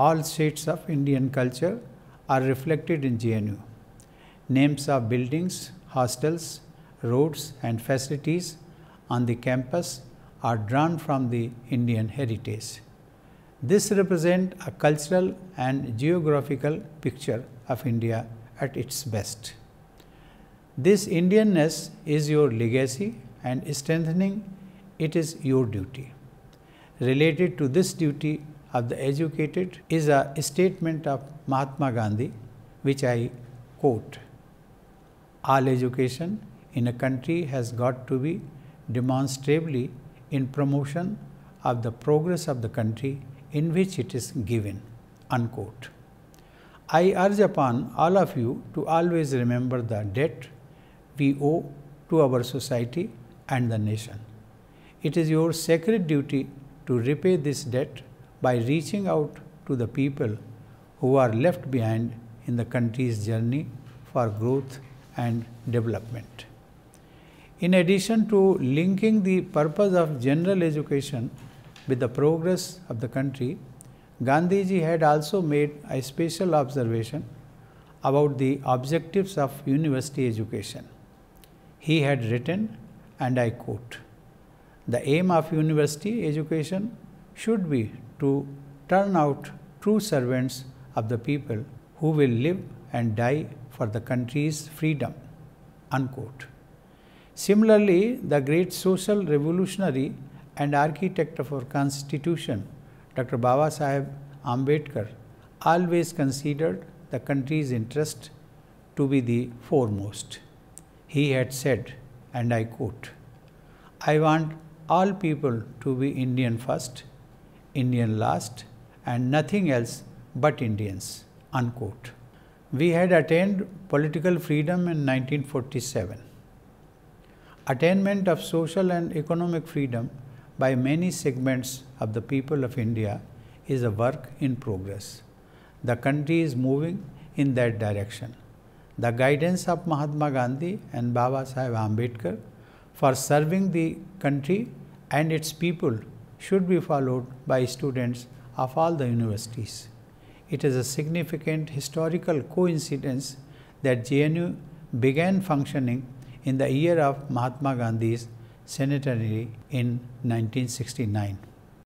all shades of Indian culture are reflected in JNU. Names of buildings, hostels, roads and facilities on the campus are drawn from the Indian heritage. This represents a cultural and geographical picture of India at its best. This Indianness is your legacy and strengthening it is your duty. Related to this duty of the Educated is a statement of Mahatma Gandhi, which I quote All education in a country has got to be demonstrably in promotion of the progress of the country in which it is given. Unquote. I urge upon all of you to always remember the debt we owe to our society and the nation. It is your sacred duty to repay this debt by reaching out to the people who are left behind in the country's journey for growth and development. In addition to linking the purpose of general education with the progress of the country, Gandhiji had also made a special observation about the objectives of university education. He had written, and I quote, The aim of university education should be to turn out true servants of the people who will live and die for the country's freedom. Unquote. Similarly, the great social revolutionary and architect of our constitution, Dr. Baba Sahib Ambedkar, always considered the country's interest to be the foremost. He had said, and I quote, I want all people to be Indian first Indian last and nothing else but Indians. Unquote. We had attained political freedom in 1947. Attainment of social and economic freedom by many segments of the people of India is a work in progress. The country is moving in that direction. The guidance of Mahatma Gandhi and Baba Sahib Ambedkar for serving the country and its people should be followed by students of all the universities. It is a significant historical coincidence that JNU began functioning in the year of Mahatma Gandhi's centenary in 1969.